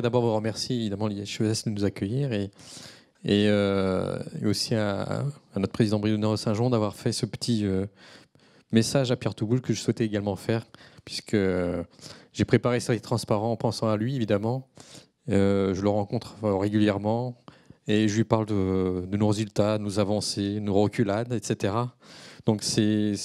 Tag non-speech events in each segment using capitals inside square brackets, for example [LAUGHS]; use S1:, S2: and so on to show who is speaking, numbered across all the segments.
S1: d'abord vous remercier évidemment l'IHES de nous accueillir et, euh, aussi à, notre président Bruno Saint-Jean d'avoir fait ce petit euh, message à Pierre Touboul que je souhaitais également faire puisque euh, j'ai préparé ça transparent en pensant à lui évidemment. je le rencontre régulièrement et je lui parle de, de nos résultats, de nos avancées, de nos reculades, etc. Donc c'est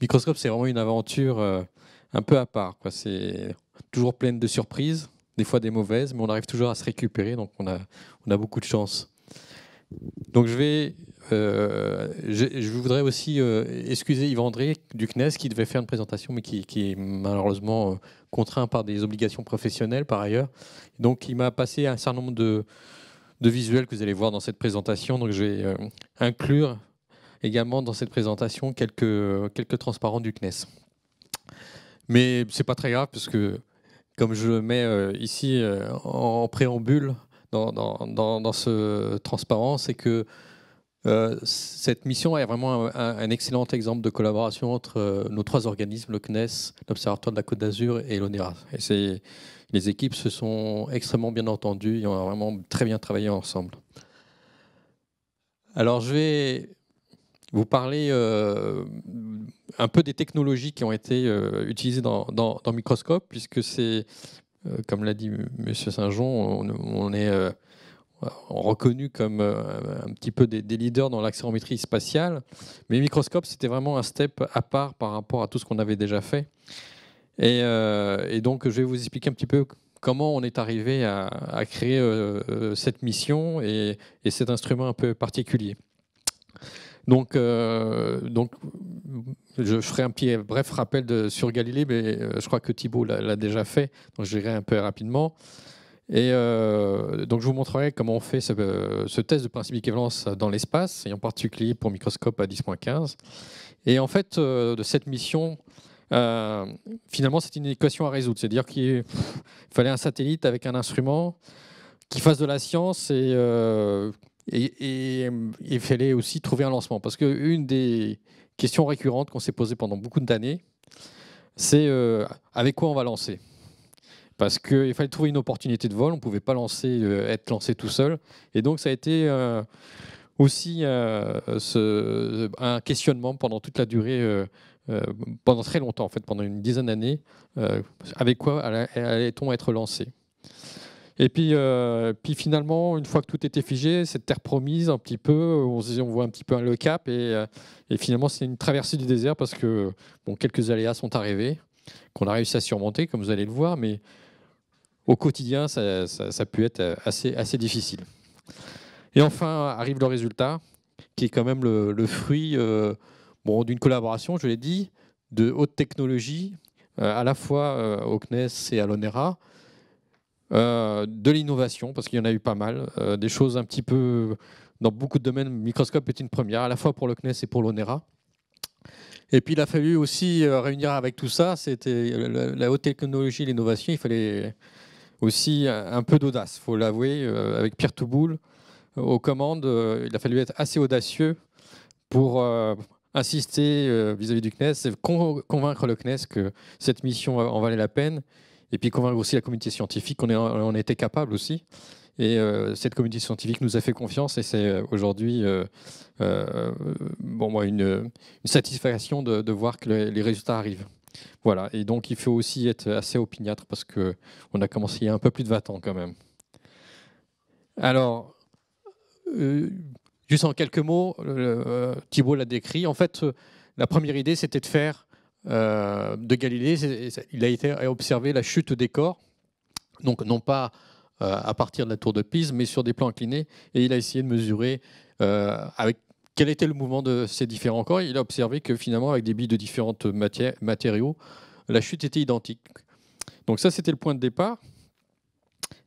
S1: Microscope, c'est vraiment une aventure un peu à part. C'est toujours pleine de surprises des fois des mauvaises, mais on arrive toujours à se récupérer, donc on a, on a beaucoup de chance. Donc je vais, euh, je, voudrais aussi euh, excuser Yves André du CNES qui devait faire une présentation, mais qui, est malheureusement euh, contraint par des obligations professionnelles par ailleurs. Donc il m'a passé un certain nombre de, visuels que vous allez voir dans cette présentation. Donc je vais inclure également dans cette présentation quelques, quelques transparents du CNES. Mais c'est pas très grave parce que comme je le mets euh, ici euh, en, préambule dans, ce transparent, c'est que euh, cette mission est vraiment un, excellent exemple de collaboration entre nos trois organismes, le CNES, l'Observatoire de la Côte d'Azur et l'ONERA. Et les équipes se sont extrêmement bien entendues et ont vraiment très bien travaillé ensemble. Alors je vais vous parlez euh, un peu des technologies qui ont été euh, utilisées dans, dans, Microscope, puisque c'est, euh, comme l'a dit M. Saint-Jean, on, est reconnu comme un petit peu des, leaders dans l'accélérométrie spatiale. Mais Microscope, c'était vraiment un step à part par rapport à tout ce qu'on avait déjà fait. Et, donc, je vais vous expliquer un petit peu comment on est arrivé à, créer cette mission et cet instrument un peu particulier. Donc, euh, donc, je ferai un petit bref rappel de, sur Galilée, mais euh, je crois que Thibault l'a déjà fait, donc j'irai un peu rapidement. Et euh, donc, je vous montrerai comment on fait ce, test de principe d'équivalence dans l'espace, et en particulier pour microscope à 10.15. Et en fait, de cette mission, finalement, c'est une équation à résoudre. C'est-à-dire qu'il fallait un satellite avec un instrument qui fasse de la science et et, il fallait aussi trouver un lancement. Parce qu'une des questions récurrentes qu'on s'est posées pendant beaucoup d'années, c'est euh, avec quoi on va lancer Parce qu'il fallait trouver une opportunité de vol, on ne pouvait pas euh, être lancé tout seul. Et donc ça a été euh, aussi un questionnement pendant toute la durée, pendant très longtemps en fait, pendant une dizaine d'années, avec quoi allait-on être lancé et puis, euh, puis finalement, une fois que tout était figé, cette terre promise, un petit peu, on, voit un petit peu le cap. Euh, et, finalement, c'est une traversée du désert parce que quelques aléas sont arrivés, qu'on a réussi à surmonter, comme vous allez le voir. Mais au quotidien, ça, a pu être assez, difficile. Et enfin, arrive le résultat, qui est quand même le, fruit euh, d'une collaboration, je l'ai dit, de haute technologie, à la fois au CNES et à l'ONERA, euh, de l'innovation, parce qu'il y en a eu pas mal, euh, des choses un petit peu dans beaucoup de domaines. Microscope est une première, à la fois pour le CNES et pour l'ONERA. Et puis il a fallu aussi euh, réunir avec tout ça, c'était la haute technologie, l'innovation, il fallait aussi un peu d'audace, faut l'avouer, avec Pierre Touboul aux commandes, il a fallu être assez audacieux pour insister vis-à-vis du CNES et convaincre le CNES que cette mission en valait la peine et puis convaincre aussi la communauté scientifique qu'on on était capable aussi. Et euh, cette communauté scientifique nous a fait confiance et c'est euh, aujourd'hui euh, bon, moi, une, satisfaction de, voir que les, résultats arrivent. Voilà, et donc il faut aussi être assez opiniâtre parce qu'on a commencé il y a un peu plus de 20 ans quand même. Alors, juste en quelques mots, Thibault l'a décrit, en fait, la première idée c'était de faire euh, de Galilée, il a été observé la chute des corps, donc non pas euh, à partir de la tour de Pise, mais sur des plans inclinés, et il a essayé de mesurer euh, avec quel était le mouvement de ces différents corps. Il a observé que finalement, avec des billes de différents matériaux, la chute était identique. Donc ça, c'était le point de départ.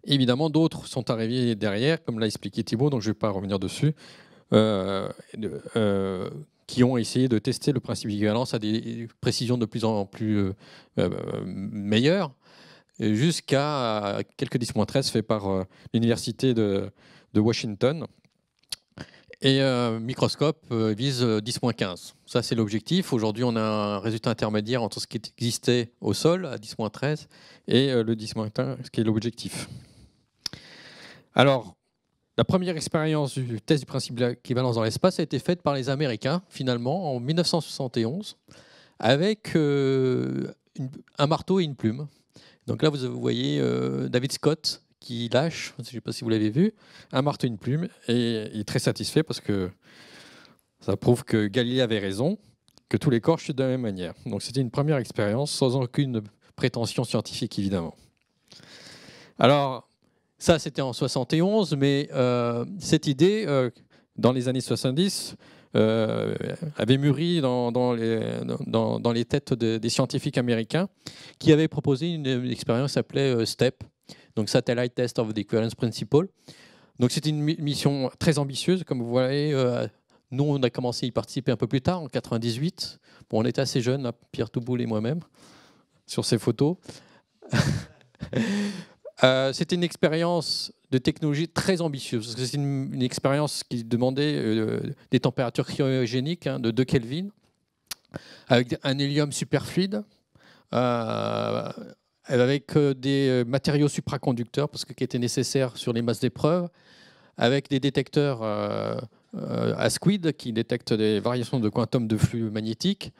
S1: Évidemment, d'autres sont arrivés derrière, comme l'a expliqué Thibault, donc je ne vais pas revenir dessus qui ont essayé de tester le principe d'équivalence à des précisions de plus en plus euh, euh, meilleures, jusqu'à quelques 10-13 fait par euh, l'Université de, Washington. Et le Microscope vise 10-15. Ça, c'est l'objectif. Aujourd'hui, on a un résultat intermédiaire entre ce qui existait au sol à 10-13 et le 10 ce qui est l'objectif. Alors, la première expérience du test du principe d'équivalence dans l'espace a été faite par les Américains, finalement, en 1971, avec euh, un marteau et une plume. Donc là, vous voyez euh, David Scott qui lâche, je ne sais pas si vous l'avez vu, un marteau et une plume, et il est très satisfait parce que ça prouve que Galilée avait raison, que tous les corps chutent de la même manière. Donc c'était une première expérience, sans aucune prétention scientifique, évidemment. Alors, ça, c'était en 71, mais euh, cette idée, euh, dans les années 70, euh, avait mûri dans, les, dans, les, têtes des scientifiques américains qui avaient proposé une, expérience appelée STEP, donc Satellite Test of the Equivalence Principle. Donc c'était une mission très ambitieuse, comme vous voyez. nous, on a commencé à y participer un peu plus tard, en 98. Bon, on était assez jeunes, hein, Pierre Touboul et moi-même, sur ces photos. [LAUGHS] Euh, c'était une expérience de technologie très ambitieuse, parce que c'est une, expérience qui demandait euh, des températures cryogéniques hein, de 2 Kelvin, avec un hélium superfluide, euh, avec des matériaux supraconducteurs, parce que qui étaient nécessaires sur les masses d'épreuve, avec des détecteurs à squid qui détectent des variations de quantum de flux magnétique,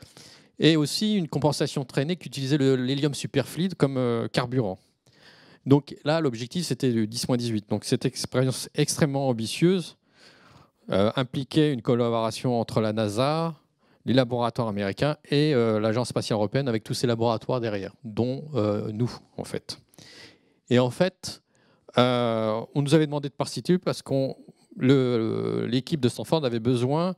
S1: et aussi une compensation traînée qui utilisait l'hélium superfluide comme carburant. Donc là, l'objectif, c'était le 10-18. Donc cette expérience extrêmement ambitieuse euh, impliquait une collaboration entre la NASA, les laboratoires américains et euh, l'Agence spatiale européenne avec tous ces laboratoires derrière, dont euh, nous, en fait. Et en fait, on nous avait demandé de participer parce que l'équipe de Stanford avait besoin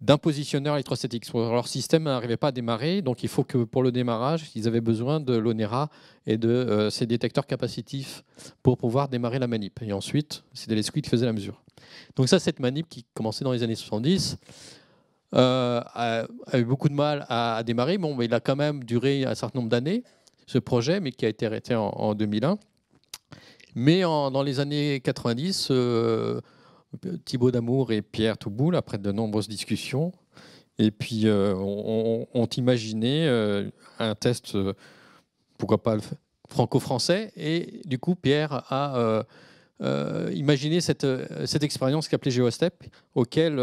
S1: d'un positionneur électrostatique. Leur système n'arrivait pas à démarrer, donc il faut que pour le démarrage, ils avaient besoin de l'ONERA et de euh, ces détecteurs capacitifs pour pouvoir démarrer la manip. Et ensuite, c'était les squids qui faisaient la mesure. Donc ça, cette manip qui commençait dans les années 70, euh, a, eu beaucoup de mal à, démarrer. Bon, mais il a quand même duré un certain nombre d'années, ce projet, mais qui a été arrêté en, 2001. Mais dans les années 90, Thibaut Damour et Pierre Touboul après de nombreuses discussions. Et puis, euh, imaginé euh, un test, euh, pourquoi pas franco-français. Et du coup, Pierre a imaginé cette, cette expérience qu'appelait GeoStep, auquel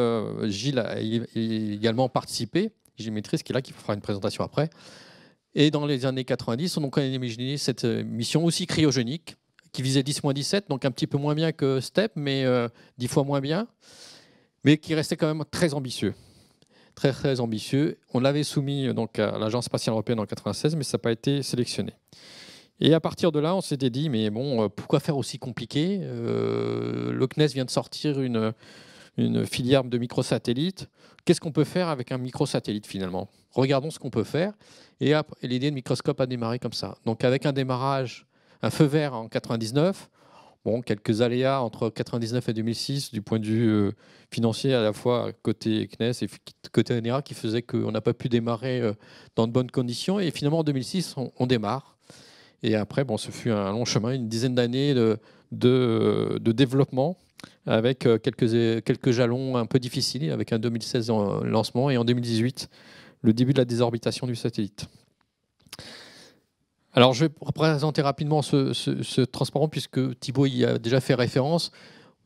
S1: Gilles a également participé. Gilles Maîtrise, qui est là, qui fera une présentation après. Et dans les années 90, on a imaginé cette mission aussi cryogénique qui visait 10-17, donc un petit peu moins bien que Step, mais 10 euh, fois moins bien, mais qui restait quand même très ambitieux. Très, très ambitieux. On l'avait soumis euh, donc, à l'Agence spatiale européenne en 1996, mais ça n'a pas été sélectionné. Et à partir de là, on s'était dit, mais bon, euh, pourquoi faire aussi compliqué Le CNES vient de sortir une, une filière de microsatellites. Qu'est-ce qu'on peut faire avec un microsatellite finalement Regardons ce qu'on peut faire. Et l'idée de microscope a démarré comme ça. Donc avec un démarrage un feu vert en 99. Bon, quelques aléas entre 99 et 2006 du point de vue euh, financier à la fois côté CNES et côté NERA qui faisait qu'on n'a pas pu démarrer euh, dans de bonnes conditions. Et finalement, en 2006, on, démarre. Et après, bon, ce fut un long chemin, une dizaine d'années de, développement avec euh, quelques, quelques jalons un peu difficiles, avec un 2016 en lancement et en 2018, le début de la désorbitation du satellite. Alors, je vais présenter rapidement ce, transparent, puisque Thibault y a déjà fait référence.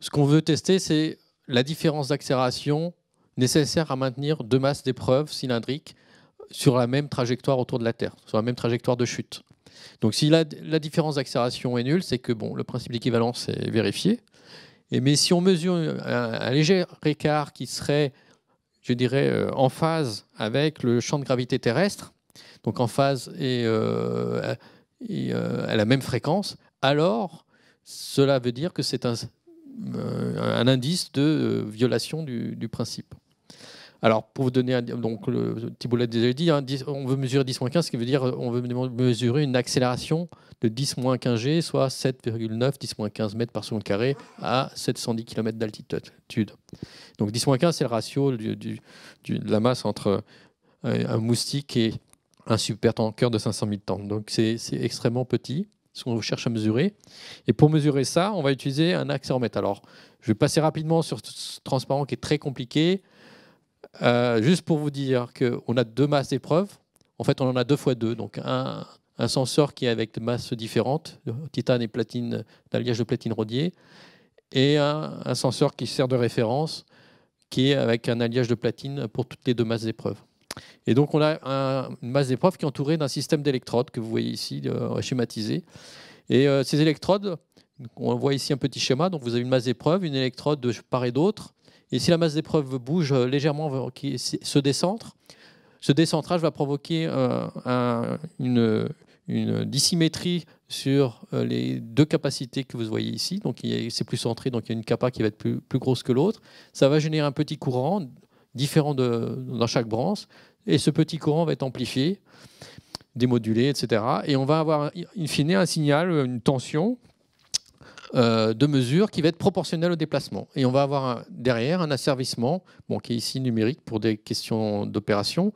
S1: Ce qu'on veut tester, c'est la différence d'accélération nécessaire à maintenir deux masses d'épreuve cylindriques sur la même trajectoire autour de la Terre, sur la même trajectoire de chute. Donc, si la, différence d'accélération est nulle, c'est que bon, le principe d'équivalence est vérifié. mais si on mesure un, léger écart qui serait, je dirais, euh, en phase avec le champ de gravité terrestre, donc en phase et, euh, euh, à la même fréquence, alors cela veut dire que c'est un, euh, indice de violation du, principe. Alors, pour vous donner, un, donc Thibault l'a déjà dit, hein, on veut mesurer 10-15, ce qui veut dire on veut mesurer une accélération de 10-15 g, soit 7,9 10-15 mètres par seconde carré à 710 km d'altitude. Donc 10-15, c'est le ratio de la masse entre un moustique et un super tanker de 500 000 tonnes. Donc c'est extrêmement petit, ce qu'on cherche à mesurer. Et pour mesurer ça, on va utiliser un accéléromètre. Alors, je vais passer rapidement sur ce transparent qui est très compliqué. Euh, juste pour vous dire qu'on a deux masses d'épreuves. En fait, on en a deux fois deux. Donc, un, un qui est avec des masses différentes, titane et platine, d'alliage de platine rodier, et un, un qui sert de référence, qui est avec un alliage de platine pour toutes les deux masses d'épreuves. Et donc, on a une masse d'épreuves qui est entourée d'un système d'électrodes que vous voyez ici euh, schématisé. Et euh, ces électrodes, on voit ici un petit schéma. Donc, vous avez une masse d'épreuves, une électrode de part et d'autre. Et si la masse d'épreuve bouge euh, légèrement, qui se décentre, ce décentrage va provoquer une, dissymétrie sur les deux capacités que vous voyez ici. Donc c'est plus centré, donc il y a une capa qui va être plus, grosse que l'autre. Ça va générer un petit courant différent dans chaque branche et ce petit courant va être amplifié, démodulé, etc. Et on va avoir, in fine, un signal, une tension euh, de mesure qui va être proportionnelle au déplacement. Et on va avoir derrière un asservissement, bon, qui est ici numérique pour des questions d'opération,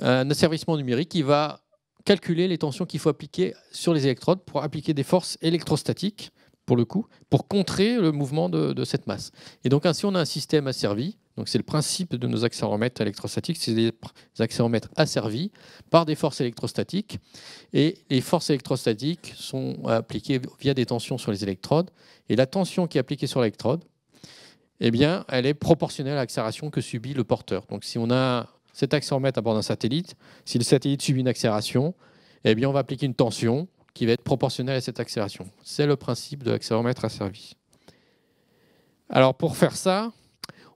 S1: un asservissement numérique qui va calculer les tensions qu'il faut appliquer sur les électrodes pour appliquer des forces électrostatiques pour le coup, pour contrer le mouvement de, cette masse. Et donc ainsi, on a un système asservi. Donc c'est le principe de nos accéléromètres électrostatiques, c'est des accéléromètres asservis par des forces électrostatiques. Et les forces électrostatiques sont appliquées via des tensions sur les électrodes. Et la tension qui est appliquée sur l'électrode, eh bien, elle est proportionnelle à l'accélération que subit le porteur. Donc si on a cet accéléromètre à bord d'un satellite, si le satellite subit une accélération, eh bien, on va appliquer une tension qui va être proportionnel à cette accélération. C'est le principe de l'accéléromètre à service. Alors pour faire ça,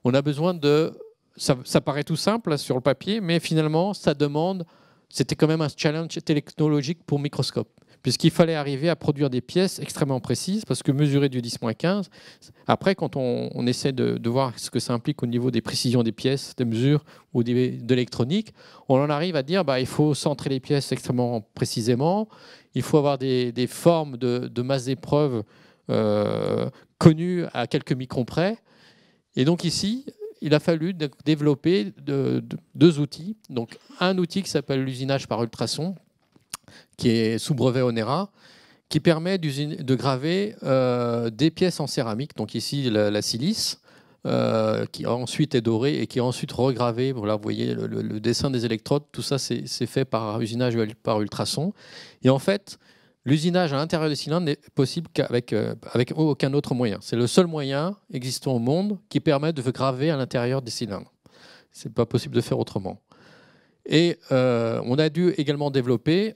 S1: on a besoin de... Ça, paraît tout simple hein, sur le papier, mais finalement, ça demande... C'était quand même un challenge technologique pour Microscope puisqu'il fallait arriver à produire des pièces extrêmement précises, parce que mesurer du 10-15, après, quand on, essaie de, voir ce que ça implique au niveau des précisions des pièces, des mesures ou d'électronique, de l'électronique, on en arrive à dire bah, il faut centrer les pièces extrêmement précisément, il faut avoir des, formes de, masse d'épreuve euh, connues à quelques microns près. Et donc ici, il a fallu développer deux outils. Donc un outil qui s'appelle l'usinage par ultrasons, qui est sous brevet Onera, qui permet de graver euh, des pièces en céramique, donc ici la, silice, euh, qui ensuite est dorée et qui est ensuite regravée. Voilà, vous voyez le, dessin des électrodes, tout ça c'est fait par usinage par ultrasons. Et en fait, l'usinage à l'intérieur des cylindres n'est possible qu'avec euh, avec aucun autre moyen. C'est le seul moyen existant au monde qui permet de graver à l'intérieur des cylindres. C'est pas possible de faire autrement. Et on a dû également développer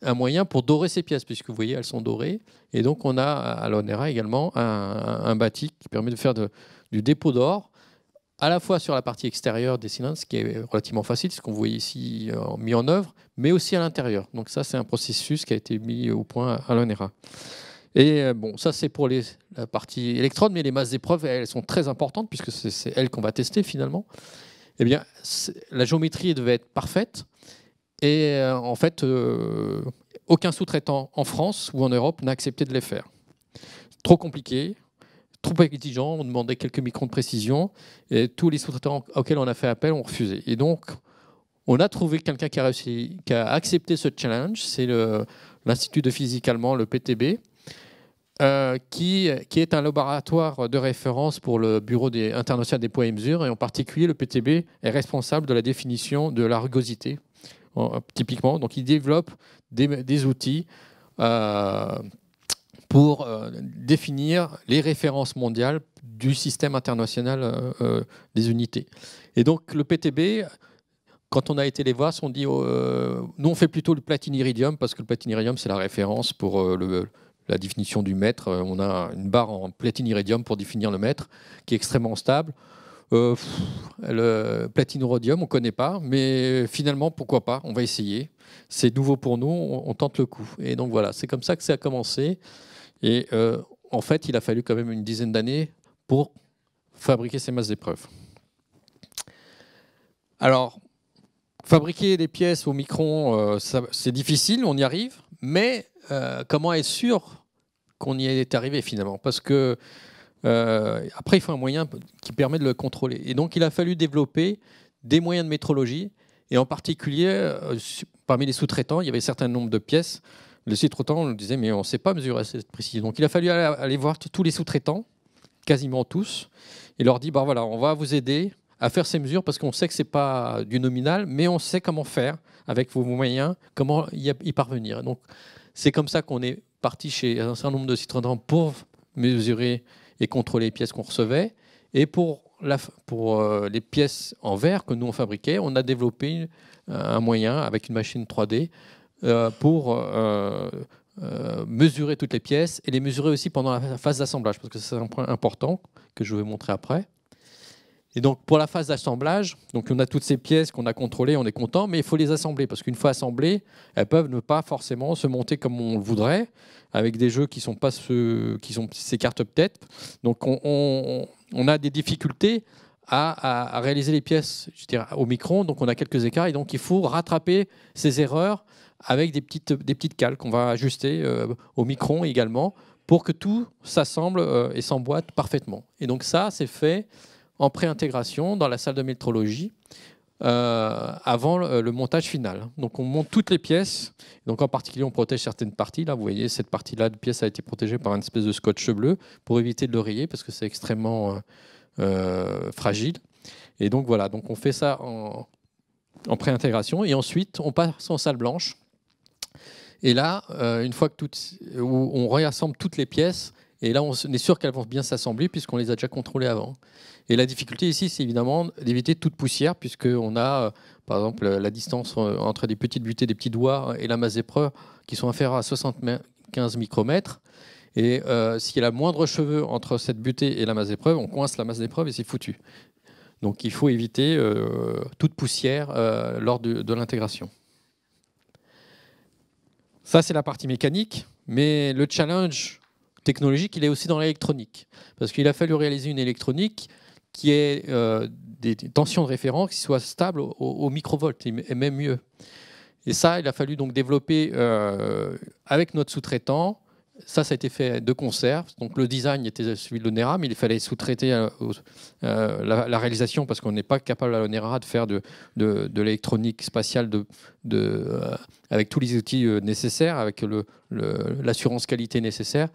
S1: un, moyen pour dorer ces pièces, puisque vous voyez, elles sont dorées. Et donc, on a à l'ONERA également un, bâti qui permet de faire du dépôt d'or, à la fois sur la partie extérieure des cylindres, ce qui est relativement facile, ce qu'on voit ici euh, mis en œuvre, mais aussi à l'intérieur. Donc, ça, c'est un processus qui a été mis au point à l'ONERA. Et euh, bon, ça, c'est pour les, la partie électrode, mais les masses d'épreuves, elles sont très importantes, puisque c'est elles qu'on va tester finalement. Eh bien, la géométrie devait être parfaite. Et euh, en fait, euh, aucun sous-traitant en France ou en Europe n'a accepté de les faire. Trop compliqué, trop exigeant, on demandait quelques microns de précision, et tous les sous-traitants auxquels on a fait appel ont refusé. Et donc, on a trouvé quelqu'un qui, a accepté ce challenge, c'est l'Institut de physique allemand, le PTB, euh, qui, qui, est un laboratoire de référence pour le Bureau international des poids et mesures, et en particulier le PTB est responsable de la définition de la rugosité euh, typiquement. Donc, ils développent des, outils euh, pour euh, définir les références mondiales du système international des unités. Et donc, le PTB, quand on a été les voir, on dit oh, nous on fait plutôt le platine iridium parce que le platine iridium c'est la référence pour la définition du mètre. On a une barre en platine iridium pour définir le mètre qui est extrêmement stable. Euh, le euh, platine rhodium, on ne connaît pas, mais finalement, pourquoi pas On va essayer. C'est nouveau pour nous, on, tente le coup. Et donc voilà, c'est comme ça que ça a commencé. Et euh, en fait, il a fallu quand même une dizaine d'années pour fabriquer ces masses d'épreuves. Alors, fabriquer des pièces au micron, c'est difficile, on y arrive, mais comment être sûr qu'on y est arrivé finalement Parce que euh, après, il faut un moyen qui permet de le contrôler. Et donc, il a fallu développer des moyens de métrologie. Et en particulier, euh, parmi les sous-traitants, il y avait un certain nombre de pièces. Le sous-traitant, le disait, mais on ne sait pas mesurer cette précision. Donc, il a fallu aller voir tous les sous-traitants, quasiment tous, et leur dire, bah, voilà, on va vous aider à faire ces mesures parce qu'on sait que ce n'est pas du nominal, mais on sait comment faire avec vos moyens, comment y parvenir. Donc, c'est comme ça qu'on est parti chez un certain nombre de sous-traitants pour mesurer et contrôler les pièces qu'on recevait. Et pour, euh, les pièces en verre que nous on fabriquait, on a développé euh, un moyen avec une machine 3D euh, pour mesurer toutes les pièces et les mesurer aussi pendant la phase d'assemblage, parce que c'est un point important que je vais montrer après. Et donc pour la phase d'assemblage, donc on a toutes ces pièces qu'on a contrôlées, on est content, mais il faut les assembler parce qu'une fois assemblées, elles peuvent ne pas forcément se monter comme on le voudrait, avec des jeux qui sont pas ceux qui sont s'écartent peut-être. Donc on, a des difficultés à, réaliser les pièces je au micron, donc on a quelques écarts et donc il faut rattraper ces erreurs avec des petites des petites cales qu'on va ajuster euh, au micron également pour que tout s'assemble euh, et s'emboîte parfaitement. Et donc ça c'est fait en pré-intégration dans la salle de métrologie euh, avant le montage final. Donc on monte toutes les pièces. Donc en particulier, on protège certaines parties. Là, vous voyez, cette partie-là de pièce a été protégée par une espèce de scotch bleu pour éviter de le parce que c'est extrêmement euh, euh, fragile. Et donc voilà, donc on fait ça en, préintégration. pré-intégration et ensuite on passe en salle blanche. Et là, une fois que toutes, on réassemble toutes les pièces, et là on est sûr qu'elles vont bien s'assembler puisqu'on les a déjà contrôlées avant. Et la difficulté ici, c'est évidemment d'éviter toute poussière, puisqu'on a, euh, par exemple, la distance euh, entre des petites butées, des petits doigts et la masse d'épreuve qui sont inférieures à 75 micromètres. Et euh, s'il y a la moindre cheveu entre cette butée et la masse d'épreuve, on coince la masse d'épreuve et c'est foutu. Donc il faut éviter toute poussière lors de l'intégration. Ça, c'est la partie mécanique, mais le challenge technologique, il est aussi dans l'électronique. Parce qu'il a fallu réaliser une électronique qui est euh, des tensions de référence qui soient stables au, au microvolt, et même mieux. Et ça, il a fallu donc développer euh, avec notre sous-traitant. Ça, ça a été fait de conserve. Donc le design était celui de l'ONERA, mais il fallait sous-traiter euh, la, réalisation parce qu'on n'est pas capable à l'ONERA de faire de, de, l'électronique spatiale de, de avec tous les outils nécessaires, avec l'assurance le, l'assurance qualité nécessaire.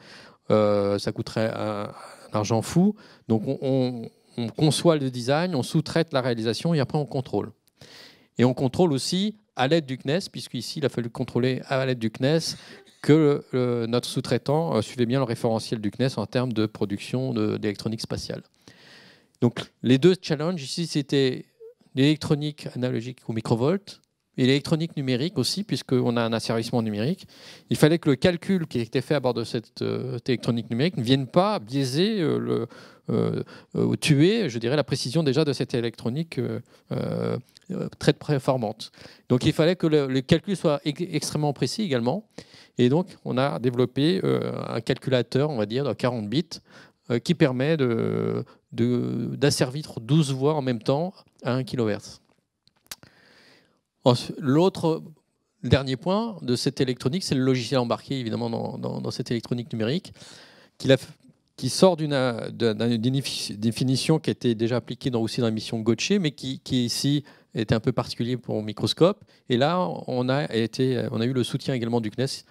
S1: ça coûterait un, argent fou. Donc on on conçoit le design, on sous-traite la réalisation et après on contrôle. Et on contrôle aussi à l'aide du CNES, puisqu'ici il a fallu contrôler à l'aide du CNES que notre sous-traitant euh, suivait bien le référentiel du CNES en termes de production d'électronique spatiale. Donc les deux challenges ici, c'était l'électronique analogique au microvolt et l'électronique numérique aussi, puisqu'on a un asservissement numérique. Il fallait que le calcul qui était fait à bord de cette euh, électronique numérique ne vienne pas biaiser euh, euh, ou le, tuer, je dirais, la précision déjà de cette électronique très performante. Donc il fallait que le, calcul soit extrêmement précis également. Et donc on a développé un calculateur, on va dire, de 40 bits, qui permet d'asservir de, 12 voix en même temps à 1 kHz. L'autre dernier point de cette électronique, c'est le logiciel embarqué évidemment dans, cette électronique numérique qui, sort d'une définition qui été déjà appliquée dans, aussi dans la mission Gauthier, mais qui, ici était un peu particulier pour microscope. Et là, on a, été, on a eu le soutien également du CNES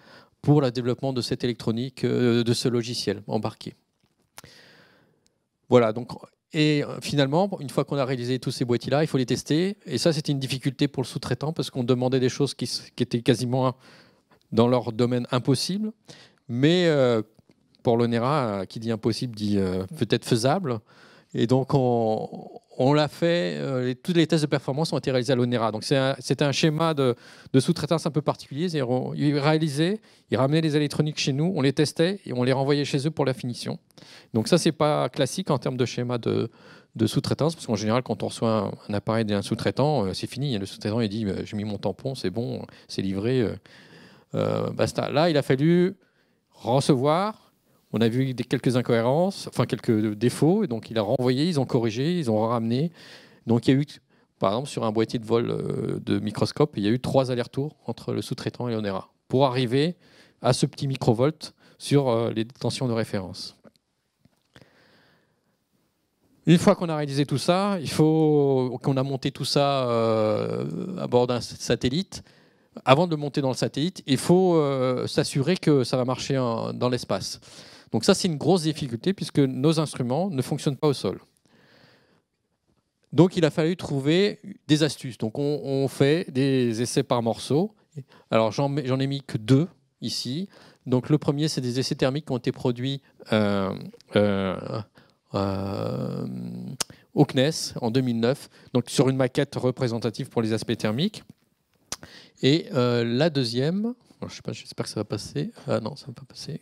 S1: pour le développement de cette électronique, euh, de ce logiciel embarqué. Voilà, donc et euh, finalement, une fois qu'on a réalisé tous ces boîtiers-là, il faut les tester. Et ça, c'était une difficulté pour le sous-traitant parce qu'on demandait des choses qui, étaient quasiment dans leur domaine impossible. Mais euh, pour l'ONERA, qui dit impossible dit euh, peut-être faisable. Et donc, on, on l'a fait, euh, tous les tests de performance ont été réalisés à l'ONERA. Donc c'est un, schéma de, sous-traitance un peu particulier. Ils réalisaient, ils ramenaient les électroniques chez nous, on les testait et on les renvoyait chez eux pour la finition. Donc ça, c'est pas classique en termes de schéma de, sous-traitance, parce qu'en général, quand on reçoit un, appareil d'un sous-traitant, euh, c'est fini. Le sous-traitant, il dit, euh, j'ai mis mon tampon, c'est bon, c'est livré, basta. Là, il a fallu recevoir, on a vu quelques incohérences, enfin quelques défauts, et donc il a renvoyé, ils ont corrigé, ils ont ramené. Donc il y a eu, par exemple, sur un boîtier de vol euh, de microscope, il y a eu trois allers-retours entre le sous-traitant et l'ONERA pour arriver à ce petit microvolt sur euh, les tensions de référence. Une fois qu'on a réalisé tout ça, il faut qu'on a monté tout ça euh, à bord d'un satellite. Avant de le monter dans le satellite, il faut s'assurer que ça va marcher dans l'espace. Donc ça, c'est une grosse difficulté puisque nos instruments ne fonctionnent pas au sol. Donc il a fallu trouver des astuces. Donc on, fait des essais par morceaux. Alors j'en ai mis que deux ici. Donc le premier, c'est des essais thermiques qui ont été produits euh, euh, euh, au CNES en 2009, donc sur une maquette représentative pour les aspects thermiques. Et la deuxième, je pas, j'espère que ça va passer. Ah non, ça ne va pas passer.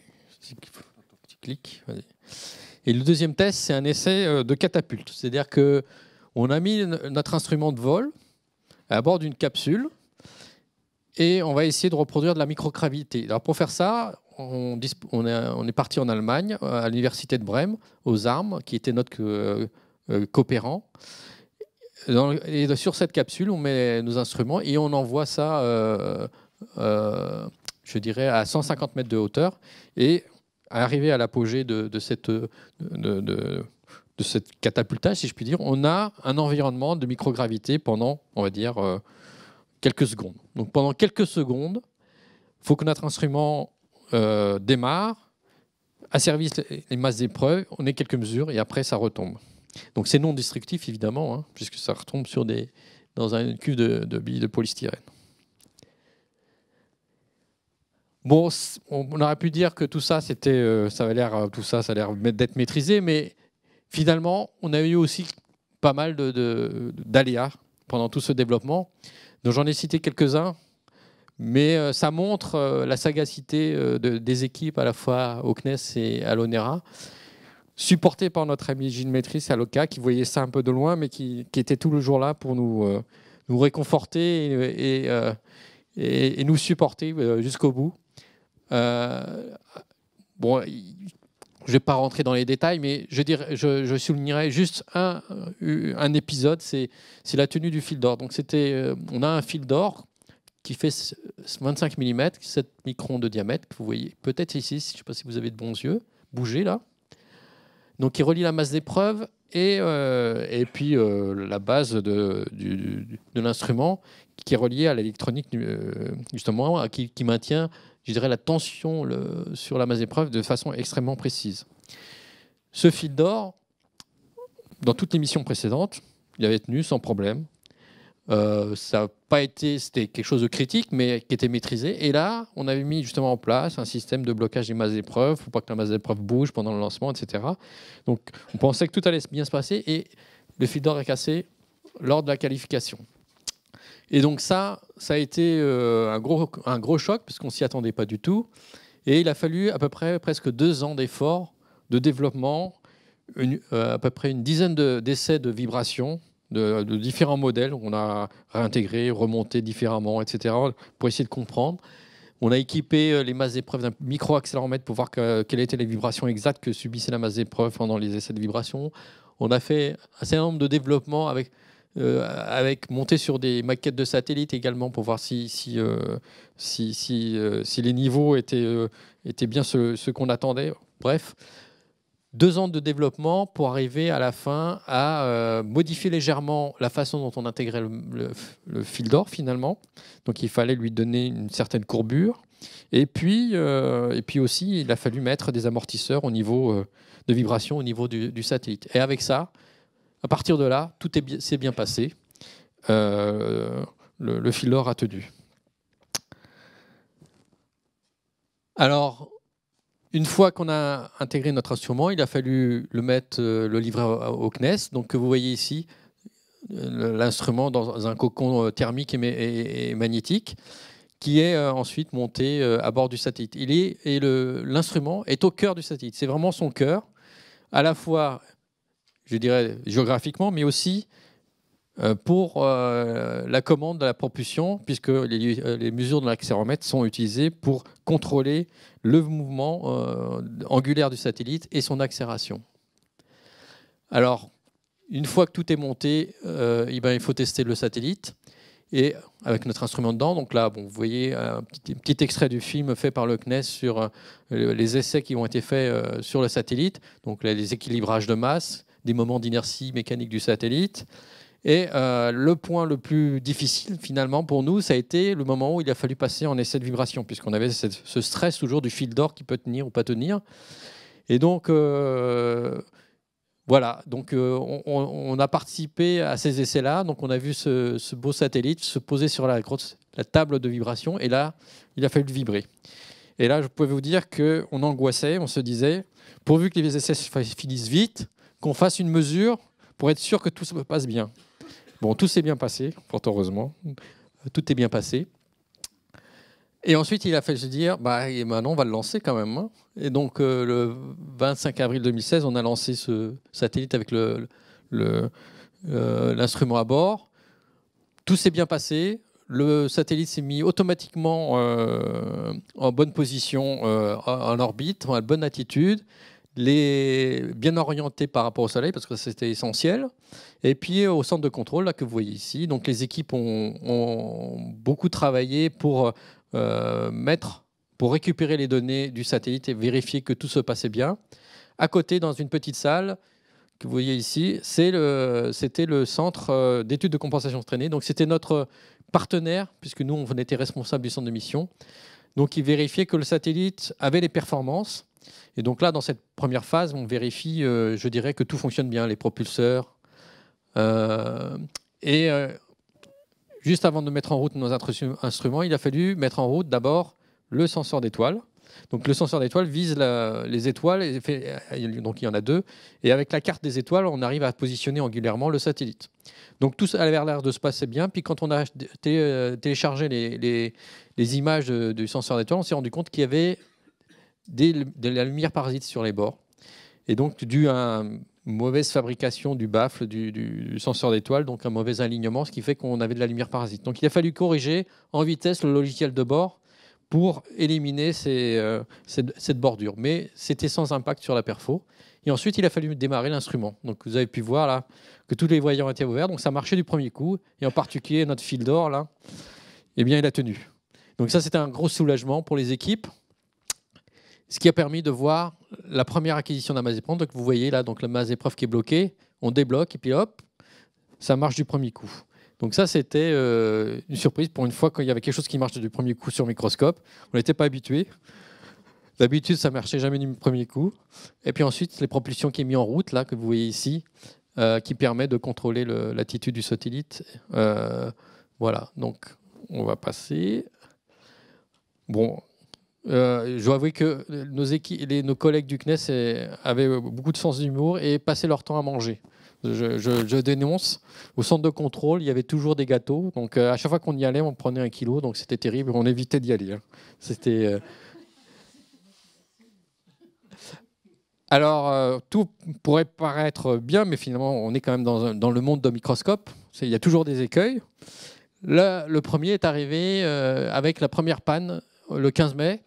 S1: Et le deuxième test, c'est un essai euh, de catapulte. C'est-à-dire qu'on a mis notre instrument de vol à bord d'une capsule et on va essayer de reproduire de la microgravité. Alors pour faire ça, on, est, parti en Allemagne, à l'université de Brême, aux armes, qui était notre euh, euh, coopérant. et sur cette capsule, on met nos instruments et on envoie ça, je dirais, à 150 mètres de hauteur. Et arriver à l'apogée de, cette, de, cette euh, catapultage, si je puis dire, on a un environnement de microgravité pendant, on va dire, euh, quelques secondes. Donc pendant quelques secondes, il faut que notre instrument euh, démarre, asservisse les masses d'épreuves, on ait quelques mesures et après ça retombe. Donc c'est non destructif évidemment, hein, puisque ça retombe sur des, dans un cuve de, de billes de polystyrène. Bon, on aurait pu dire que tout ça, c'était, euh, euh, ça a l'air, tout ça, ça l'air d'être maîtrisé, mais finalement, on a eu aussi pas mal de, d'aléas pendant tout ce développement. Donc j'en ai cité quelques-uns, mais euh, ça montre la sagacité de, des équipes à la fois au CNES et à l'ONERA, supportées par notre ami Gilles Maîtrise à qui voyait ça un peu de loin, mais qui, était tout le jour là pour nous, réconforter et nous supporter jusqu'au bout. Euh, bon, je ne vais pas rentrer dans les détails, mais je, dirais, je, soulignerai juste un, euh, un épisode, c'est la tenue du fil d'or. Donc c'était, euh, on a un fil d'or qui fait 25 mm, 7 microns de diamètre, que vous voyez peut-être ici, je ne sais pas si vous avez de bons yeux, bougez là. Donc il relie la masse d'épreuve et, et puis la base de, l'instrument qui est reliée à l'électronique, justement, qui, qui maintient je dirais, la tension le, sur la masse d'épreuve de façon extrêmement précise. Ce fil d'or, dans toutes les missions précédentes, il avait tenu sans problème. Euh, ça n'a pas été, c'était quelque chose de critique, mais qui était maîtrisé. Et là, on avait mis justement en place un système de blocage des masses d'épreuves pour pas que la masse d'épreuve bouge pendant le lancement, etc. Donc, on pensait que tout allait bien se passer et le fil d'or est cassé lors de la qualification. Et donc ça, ça a été euh, un, gros, un gros choc, puisqu'on ne s'y attendait pas du tout. Et il a fallu à peu près presque deux ans d'efforts, de développement, euh, à peu près une dizaine d'essais de, vibrations de, différents modèles. On a réintégré, remonté différemment, etc., pour essayer de comprendre. On a équipé euh, les masses d'épreuves d'un micro-accéléromètre pour voir quelles étaient les vibrations exactes que subissait la masse d'épreuve pendant les essais de vibrations. On a fait un certain nombre de développements avec euh, avec monter sur des maquettes de satellites également pour voir si, si, euh, euh, si, les niveaux étaient, étaient bien ceux ce qu'on attendait. Bref, deux ans de développement pour arriver à la fin à modifier légèrement la façon dont on intégrait le, fil d'or finalement. Donc il fallait lui donner une certaine courbure. Et puis, et puis aussi, il a fallu mettre des amortisseurs au niveau de vibration, au niveau du satellite. Et avec ça, à partir de là, tout s'est bien, passé. Euh, le, fil d'or a tenu. Alors, une fois qu'on a intégré notre instrument, il a fallu le mettre, euh, le livrer au, CNES. Donc, vous voyez ici, euh, l'instrument dans un cocon thermique et, magnétique qui est ensuite monté à bord du satellite. Il est, et l'instrument est au cœur du satellite. C'est vraiment son cœur. À la fois, je dirais, géographiquement, mais aussi euh, pour euh, la commande de la propulsion, puisque euh, les, mesures de l'accéléromètre sont utilisées pour contrôler le mouvement angulaire du satellite et son accélération. Alors, une fois que tout est monté, eh ben, il faut tester le satellite et avec notre instrument dedans. Donc là, vous voyez un petit, extrait du film fait par le CNES sur les essais qui ont été faits sur le satellite. Donc les équilibrages de masse, des moments d'inertie mécanique du satellite. Et euh, le point le plus difficile finalement pour nous, ça a été le moment où il a fallu passer en essai de vibration, puisqu'on avait ce stress toujours du fil d'or qui peut tenir ou pas tenir. Et donc, euh, voilà, donc euh, on, a participé à ces essais-là. Donc on a vu ce, beau satellite se poser sur la, la table de vibration, et là, il a fallu le vibrer. Et là, je pouvais vous dire qu'on angoissait, on se disait, pourvu que les essais finissent vite, qu'on fasse une mesure pour être sûr que tout se passe bien. Bon, tout s'est bien passé, fort heureusement. Euh, tout est bien passé. Et ensuite, il a fait se dire, bah, et maintenant, on va le lancer quand même. Hein. Et donc, euh, le 25 avril 2016, on a lancé ce satellite avec euh, l'instrument à bord. Tout s'est bien passé. Le satellite s'est mis automatiquement en bonne position en orbite, en bonne attitude les bien orientés par rapport au soleil parce que c'était essentiel. Et puis euh, au centre de contrôle là, que vous voyez ici, donc les équipes ont, beaucoup travaillé pour euh, mettre, pour récupérer les données du satellite et vérifier que tout se passait bien. À côté, dans une petite salle que vous voyez ici, c'était le, le centre euh, d'études de compensation traînée. Donc c'était notre partenaire puisque nous on était responsable du centre de mission. Donc il vérifiait que le satellite avait les performances et donc là, dans cette première phase, on vérifie, euh, je dirais, que tout fonctionne bien, les propulseurs. Euh, et euh, juste avant de mettre en route nos instruments, il a fallu mettre en route d'abord le senseur d'étoiles. Donc le senseur d'étoiles vise les étoiles, donc il y en a deux, et avec la carte des étoiles, on arrive à positionner angulairement le satellite. Donc tout ça avait l'air de se passer bien, puis quand on a téléchargé les, les, les images du senseur d'étoiles, on s'est rendu compte qu'il y avait de la lumière parasite sur les bords. Et donc, dû à une mauvaise fabrication du baffle, du, du, senseur d'étoile, donc un mauvais alignement, ce qui fait qu'on avait de la lumière parasite. Donc, il a fallu corriger en vitesse le logiciel de bord pour éliminer euh, cette, bordure. Mais c'était sans impact sur la perfo. Et ensuite, il a fallu démarrer l'instrument. Donc, vous avez pu voir là que tous les voyants étaient ouverts. Donc, ça marchait du premier coup. Et en particulier, notre fil d'or, là, eh bien, il a tenu. Donc, ça, c'était un gros soulagement pour les équipes. Ce qui a permis de voir la première acquisition d'un masse Donc vous voyez là, donc masse épreuve qui est bloqué, on débloque et puis hop, ça marche du premier coup. Donc ça, c'était euh, une surprise pour une fois quand il y avait quelque chose qui marche du premier coup sur microscope. On n'était pas habitué. D'habitude, ça ne marchait jamais du premier coup. Et puis ensuite, les propulsions qui est mis en route, là, que vous voyez ici, euh, qui permet de contrôler l'attitude du satellite. Euh, voilà, donc on va passer. Bon, euh, je dois avouer que nos, collègues du CNES avaient beaucoup de sens d'humour et passaient leur temps à manger. Je, dénonce. Au centre de contrôle, il y avait toujours des gâteaux. Donc euh, à chaque fois qu'on y allait, on prenait un kilo. Donc c'était terrible. On évitait d'y aller. Hein. C'était. Euh, Alors tout pourrait paraître bien, mais finalement, on est quand même dans, le monde d'un microscope. Il y a toujours des écueils. le premier est arrivé avec la première panne le 15 mai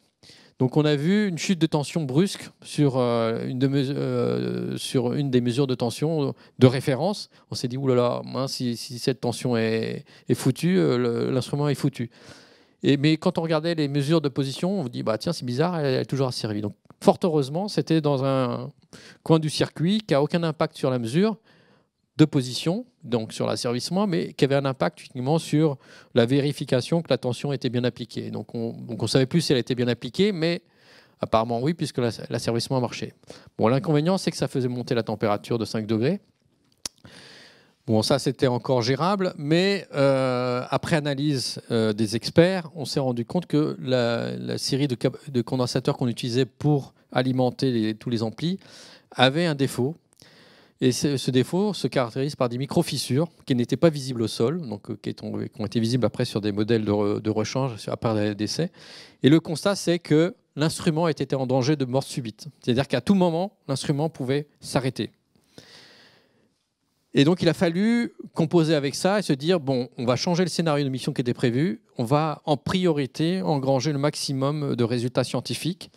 S1: donc on a vu une chute de tension brusque sur, euh, euh, une, des mesures de tension euh, de référence. On s'est dit, oulala, là si, si, cette tension est, foutue, l'instrument est foutu. mais quand on regardait les mesures de position, on se dit, bah, tiens, c'est bizarre, elle, est toujours asservie. Donc fort heureusement, c'était dans un coin du circuit qui n'a aucun impact sur la mesure, de position, donc sur l'asservissement, mais qui avait un impact uniquement sur la vérification que la tension était bien appliquée. Donc on, ne savait plus si elle était bien appliquée, mais apparemment oui, puisque l'asservissement a marché. Bon, l'inconvénient, c'est que ça faisait monter la température de 5 degrés. Bon, ça c'était encore gérable, mais euh, après analyse euh, des experts, on s'est rendu compte que la, série de, condensateurs qu'on utilisait pour alimenter tous les amplis avait un défaut et ce, défaut se caractérise par des micro-fissures qui n'étaient pas visibles au sol, donc euh, qui, ont, été visibles après sur des modèles de, rechange, à part essais. Et le constat, c'est que l'instrument était en danger de mort subite. C'est-à-dire qu'à tout moment, l'instrument pouvait s'arrêter. Et donc, il a fallu composer avec ça et se dire bon, on va changer le scénario de mission qui était prévu, on va en priorité engranger le maximum de résultats scientifiques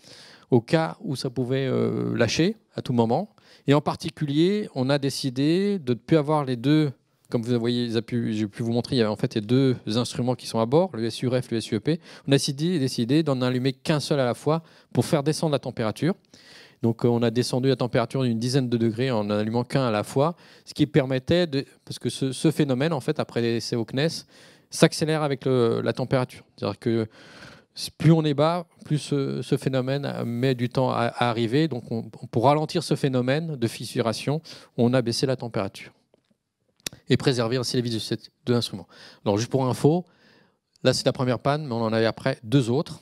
S1: au cas où ça pouvait euh, lâcher à tout moment et en particulier, on a décidé de ne plus avoir les deux, comme vous voyez, j'ai pu vous montrer, il y avait en fait les deux instruments qui sont à bord, le SURF, le SUEP. On a décidé, d'en allumer qu'un seul à la fois pour faire descendre la température. Donc euh, on a descendu la température d'une dizaine de degrés en allumant qu'un à la fois, ce qui permettait de... Parce que ce, phénomène, en fait, après essais au CNES, s'accélère avec la température. C'est-à-dire que plus on est bas, plus ce, phénomène euh, met du temps à, arriver. Donc, pour ralentir ce phénomène de fissuration, on a baissé la température et préservé ainsi la vis de, l'instrument. Alors, juste pour info, là, c'est la première panne, mais on en avait après deux autres.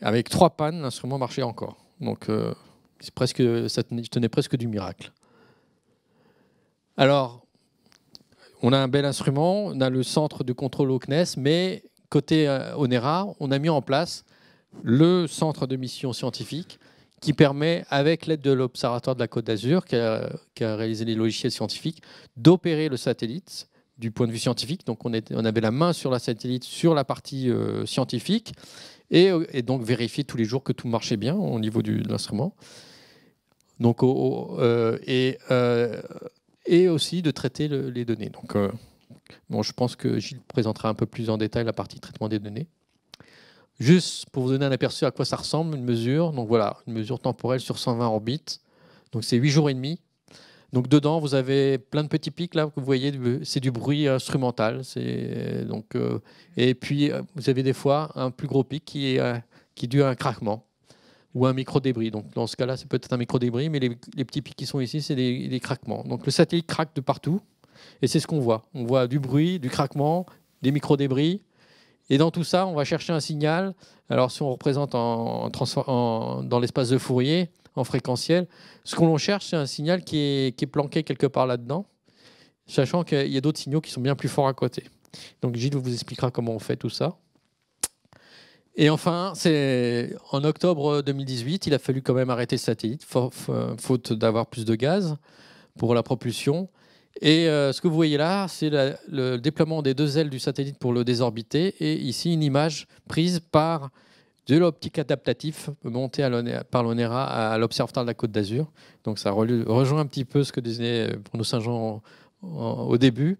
S1: Avec trois pannes, l'instrument marchait encore. Donc, euh, presque, ça tenait, presque du miracle. Alors, on a un bel instrument, on a le centre de contrôle au CNES, mais côté euh, Onera, on a mis en place le centre de mission scientifique qui permet, avec l'aide de l'Observatoire de la Côte d'Azur, qui, a réalisé les logiciels scientifiques, d'opérer le satellite du point de vue scientifique. Donc on, avait la main sur la satellite, sur la partie euh, scientifique, euh, et, donc vérifier tous les jours que tout marchait bien au niveau du, de l'instrument. Donc, et, aussi de traiter les données. Bon, je pense que Gilles présentera un peu plus en détail la partie traitement des données. Juste pour vous donner un aperçu à quoi ça ressemble, une mesure. Donc voilà, une mesure temporelle sur 120 orbites. Donc c'est 8 jours et demi. Donc dedans, vous avez plein de petits pics là que vous voyez, c'est du bruit instrumental. Donc, euh, et puis euh, vous avez des fois un plus gros pic qui est, euh, qui dû à un craquement ou un micro-débris. Donc dans ce cas-là, c'est peut-être un micro-débris, mais les, petits pics qui sont ici, c'est des, des craquements. Donc le satellite craque de partout. Et c'est ce qu'on voit. On voit du bruit, du craquement, des micro-débris. Et dans tout ça, on va chercher un signal. Alors, si on représente dans l'espace de Fourier, en fréquentiel, ce qu'on cherche, c'est un signal qui est, planqué quelque part là-dedans, sachant qu'il y a d'autres signaux qui sont bien plus forts à côté. Donc, Gilles vous expliquera comment on fait tout ça. Et enfin, c'est en octobre 2018, il a fallu quand même arrêter le satellite, faute d'avoir plus de gaz pour la propulsion. Et euh, ce que vous voyez là, c'est le déploiement des deux ailes du satellite pour le désorbiter. Et ici, une image prise par de l'optique adaptative montée par l'ONERA à l'Observatoire de la Côte d'Azur. Donc ça rejoint un petit peu ce que disait euh, Bruno Saint-Jean au début.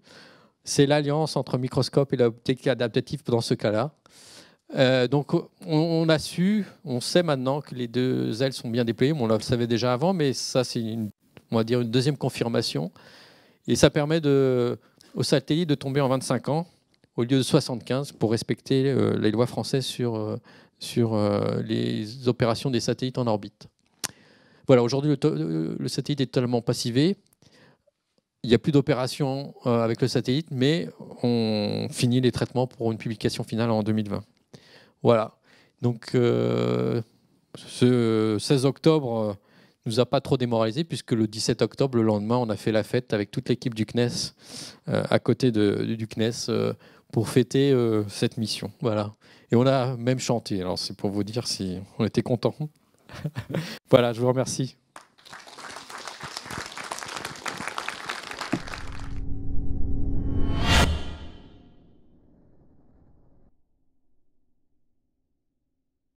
S1: C'est l'alliance entre microscope et l'optique adaptative dans ce cas-là. Euh, donc on, a su, on sait maintenant que les deux ailes sont bien déployées. on le savait déjà avant, mais ça c'est une, dire une deuxième confirmation. Et ça permet de, au satellite de tomber en 25 ans au lieu de 75 pour respecter euh, les lois françaises sur, euh, euh, les opérations des satellites en orbite. Voilà, aujourd'hui, le, satellite est totalement passivé. Il n'y a plus d'opérations avec le satellite, mais on finit les traitements pour une publication finale en 2020. Voilà. Donc, ce 16 octobre, nous a pas trop démoralisé puisque le 17 octobre, le lendemain, on a fait la fête avec toute l'équipe du CNES euh, à côté du CNES euh, pour fêter euh, cette mission. Voilà. Et on a même chanté. Alors c'est pour vous dire si on était content. [LAUGHS] voilà, je vous remercie.